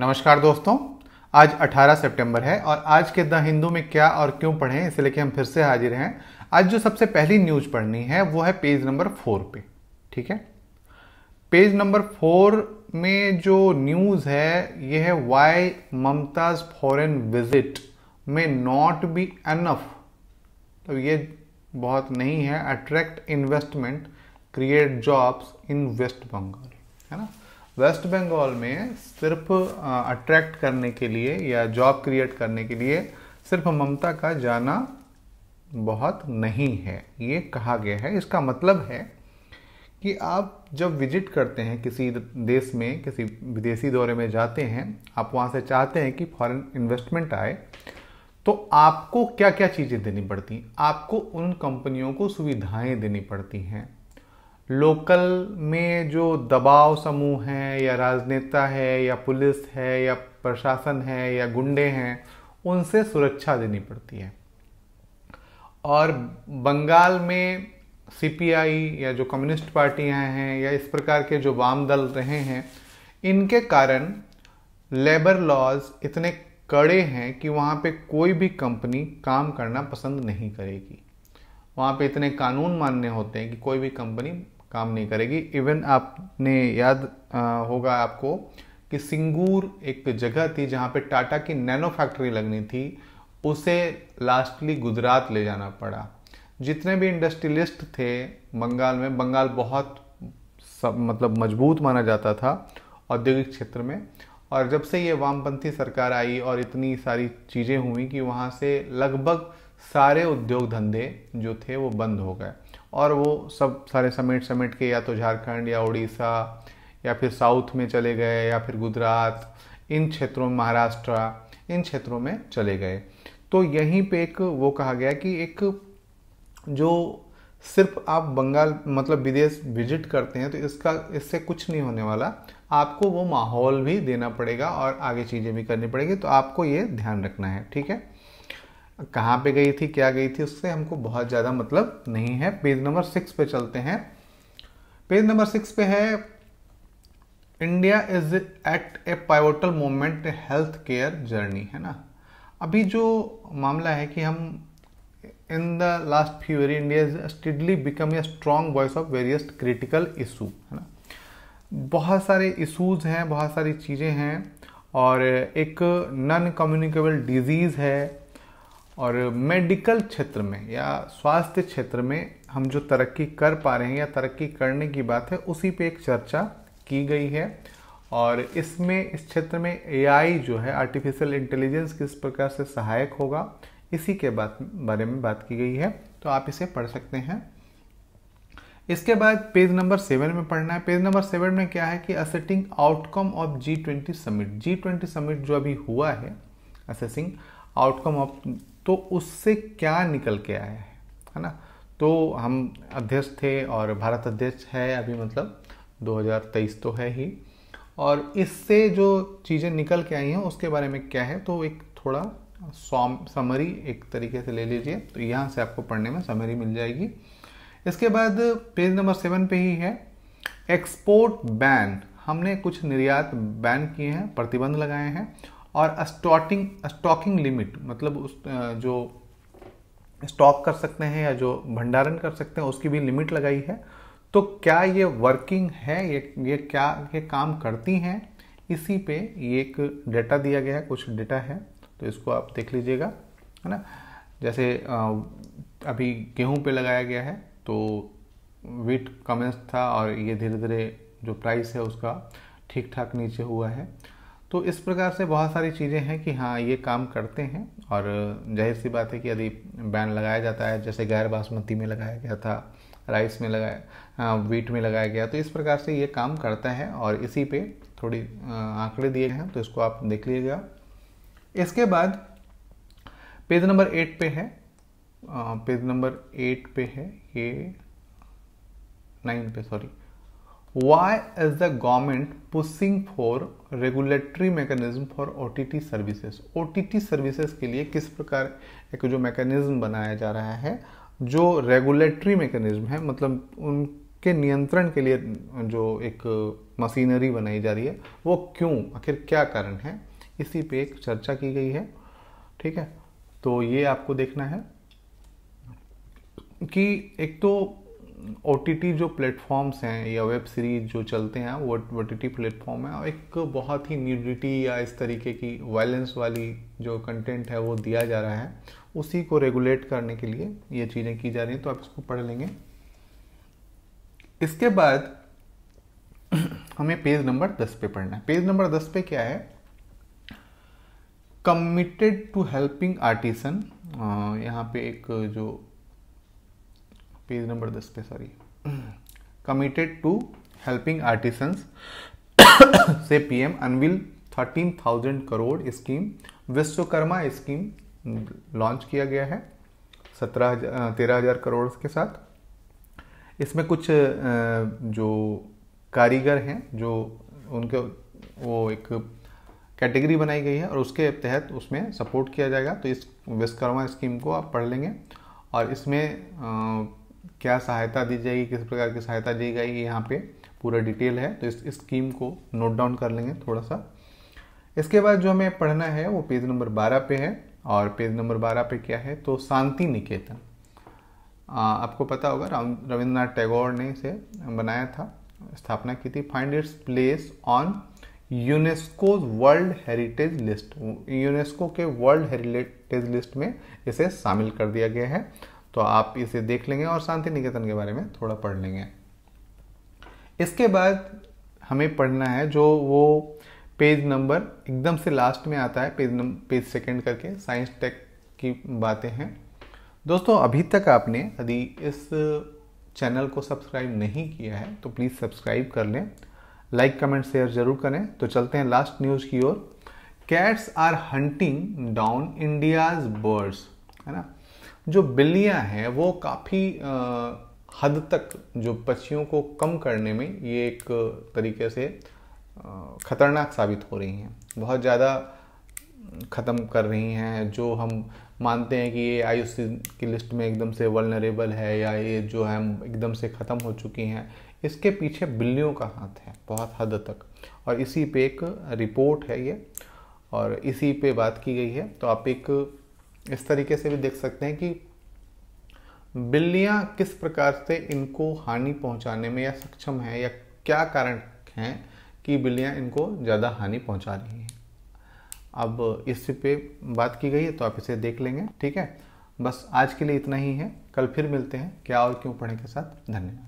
नमस्कार दोस्तों आज 18 सितंबर है और आज के द हिंदू में क्या और क्यों पढ़ें इसे लेके हम फिर से हाजिर हैं आज जो सबसे पहली न्यूज पढ़नी है वो है पेज नंबर फोर पे ठीक है पेज नंबर फोर में जो न्यूज है ये है why Mamata's foreign visit may not be enough तो ये बहुत नहीं है attract investment create jobs in West Bengal है ना वेस्ट बंगाल में सिर्फ अट्रैक्ट करने के लिए या जॉब क्रिएट करने के लिए सिर्फ ममता का जाना बहुत नहीं है ये कहा गया है इसका मतलब है कि आप जब विजिट करते हैं किसी देश में किसी विदेशी दौरे में जाते हैं आप वहाँ से चाहते हैं कि फॉरेन इन्वेस्टमेंट आए तो आपको क्या क्या चीज़ें देनी पड़ती आपको उन कंपनियों को सुविधाएं देनी पड़ती हैं लोकल में जो दबाव समूह हैं या राजनेता है या पुलिस है या प्रशासन है या गुंडे हैं उनसे सुरक्षा देनी पड़ती है और बंगाल में सीपीआई या जो कम्युनिस्ट पार्टियां हैं या इस प्रकार के जो वाम दल रहे हैं इनके कारण लेबर लॉज इतने कड़े हैं कि वहाँ पे कोई भी कंपनी काम करना पसंद नहीं करेगी वहाँ पे इतने कानून मानने होते हैं कि कोई भी कंपनी काम नहीं करेगी इवन आपने याद होगा आपको कि सिंगूर एक जगह थी जहाँ पे टाटा की नैनो फैक्ट्री लगनी थी उसे लास्टली गुजरात ले जाना पड़ा जितने भी इंडस्ट्रियलिस्ट थे बंगाल में बंगाल बहुत सब मतलब मजबूत माना जाता था औद्योगिक क्षेत्र में और जब से ये वामपंथी सरकार आई और इतनी सारी चीज़ें हुई कि वहाँ से लगभग सारे उद्योग धंधे जो थे वो बंद हो गए और वो सब सारे समेट समेट के या तो झारखंड या उड़ीसा या फिर साउथ में चले गए या फिर गुजरात इन क्षेत्रों में महाराष्ट्र इन क्षेत्रों में चले गए तो यहीं पे एक वो कहा गया कि एक जो सिर्फ आप बंगाल मतलब विदेश विजिट करते हैं तो इसका इससे कुछ नहीं होने वाला आपको वो माहौल भी देना पड़ेगा और आगे चीज़ें भी करनी पड़ेगी तो आपको ये ध्यान रखना है ठीक है कहाँ पे गई थी क्या गई थी उससे हमको बहुत ज़्यादा मतलब नहीं है पेज नंबर सिक्स पे चलते हैं पेज नंबर सिक्स पे है India is at a pivotal moment health care journey है ना अभी जो मामला है कि हम in the last few India is steadily become a strong voice of various critical issue है ना बहुत सारे इशूज़ हैं बहुत सारी चीज़ें हैं और एक नॉन कम्युनिकेबल डिजीज़ है और मेडिकल क्षेत्र में या स्वास्थ्य क्षेत्र में हम जो तरक्की कर पा रहे हैं या तरक्की करने की बात है उसी पे एक चर्चा की गई है और इसमें इस क्षेत्र में एआई जो है आर्टिफिशियल इंटेलिजेंस किस प्रकार से सहायक होगा इसी के बात बारे में बात की गई है तो आप इसे पढ़ सकते हैं इसके बाद पेज नंबर सेवन में पढ़ना है पेज नंबर सेवन में क्या है कि assessing outcome of G twenty summit G twenty summit जो अभी हुआ है असेसिंग आउटकम ऑफ तो उससे क्या निकल के आया है है ना तो हम अध्यक्ष थे और भारत अध्यक्ष है अभी मतलब 2023 तो है ही और इससे जो चीज़ें निकल के आई हैं उसके बारे में क्या है तो एक थोड़ा सॉम समरी एक तरीके से ले लीजिए तो यहाँ से आपको पढ़ने में समरी मिल जाएगी इसके बाद पेज नंबर सेवन पे ही है एक्सपोर्ट बैन हमने कुछ निर्यात बैन किए हैं प्रतिबंध लगाए हैं और स्टॉटिंग स्टॉकिंग लिमिट मतलब उस जो स्टॉक कर सकते हैं या जो भंडारण कर सकते हैं उसकी भी लिमिट लगाई है तो क्या ये वर्किंग है ये ये क्या ये काम करती हैं इसी पे ये एक डेटा दिया गया है कुछ डेटा है तो इसको आप देख लीजिएगा है ना जैसे अभी गेहूं पे लगाया गया है तो वीट कमेंस था और ये धीरे धीरे जो प्राइस है उसका ठीक ठाक नीचे हुआ है तो इस प्रकार से बहुत सारी चीज़ें हैं कि हाँ ये काम करते हैं और जाहिर सी बात है कि यदि बैन लगाया जाता है जैसे गैर बासमती में लगाया गया था राइस में लगाया वीट में लगाया गया तो इस प्रकार से ये काम करता है और इसी पे थोड़ी आंकड़े दिए हैं तो इसको आप देख लीजिएगा इसके बाद पेज नंबर एट पे है पेज नंबर एट पे है ये नाइन पे sorry Why is the government pushing for regulatory mechanism for OTT services? OTT services के लिए किस प्रकार एक जो mechanism बनाया जा रहा है जो regulatory mechanism है मतलब उनके नियंत्रण के लिए जो एक मशीनरी बनाई जा रही है वो क्यों आखिर क्या कारण है इसी पे एक चर्चा की गई है ठीक है तो ये आपको देखना है कि एक तो ओ जो प्लेटफॉर्म्स हैं या वेब सीरीज जो चलते हैं वो ओ टी टी प्लेटफॉर्म है एक बहुत ही न्यूडिटी या इस तरीके की वायलेंस वाली जो कंटेंट है वो दिया जा रहा है उसी को रेगुलेट करने के लिए ये चीज़ें की जा रही हैं तो आप इसको पढ़ लेंगे इसके बाद हमें पेज नंबर दस पे पढ़ना है पेज नंबर दस पे क्या है कमिटेड टू हेल्पिंग आर्टिसन यहाँ पे एक जो पेज नंबर दस पे sorry committed to helping artisans से PM unveil thirteen thousand crore scheme Vishwakarma scheme launch किया गया है सत्रह हजार तेरह हजार करोड़ के साथ इसमें कुछ जो कारीगर हैं जो उनके वो एक कैटेगरी बनाई गई है और उसके तहत उसमें सपोर्ट किया जाएगा तो इस विश्वकर्मा स्कीम को आप पढ़ लेंगे और इसमें क्या सहायता दी जाएगी किस प्रकार की सहायता दी जाएगी यहाँ पे पूरा डिटेल है तो इस स्कीम को नोट डाउन कर लेंगे थोड़ा सा इसके बाद जो हमें पढ़ना है वो पेज नंबर बारह पे है और पेज नंबर बारह पे क्या है तो शांति निकेतन आपको पता होगा रविंद्रनाथ टैगोर ने इसे बनाया था स्थापना की थी find its place on UNESCO world heritage list UNESCO के वर्ल्ड हेरिटेज लिस्ट में इसे शामिल कर दिया गया है तो आप इसे देख लेंगे और शांति निकेतन के बारे में थोड़ा पढ़ लेंगे इसके बाद हमें पढ़ना है जो वो पेज नंबर एकदम से लास्ट में आता है पेज नंबर पेज सेकंड करके साइंस टेक की बातें हैं दोस्तों अभी तक आपने यदि इस चैनल को सब्सक्राइब नहीं किया है तो प्लीज़ सब्सक्राइब कर लें लाइक कमेंट शेयर जरूर करें तो चलते हैं लास्ट न्यूज़ की ओर cats are hunting down India's birds है ना जो बिल्लियां हैं वो काफ़ी हद तक जो पक्षियों को कम करने में ये एक तरीके से ख़तरनाक साबित हो रही हैं बहुत ज़्यादा ख़त्म कर रही हैं जो हम मानते हैं कि ये आई की लिस्ट में एकदम से वलनरेबल है या ये जो है एकदम से ख़त्म हो चुकी हैं इसके पीछे बिल्लियों का हाथ है बहुत हद तक और इसी पे एक रिपोर्ट है ये और इसी पे बात की गई है तो आप एक इस तरीके से भी देख सकते हैं कि बिल्लियां किस प्रकार से इनको हानि पहुंचाने में या सक्षम है या क्या कारण हैं कि बिल्लियां इनको ज़्यादा हानि पहुंचा रही हैं अब इस पे बात की गई है तो आप इसे देख लेंगे ठीक है बस आज के लिए इतना ही है कल फिर मिलते हैं क्या और क्यों पढ़ने के साथ धन्यवाद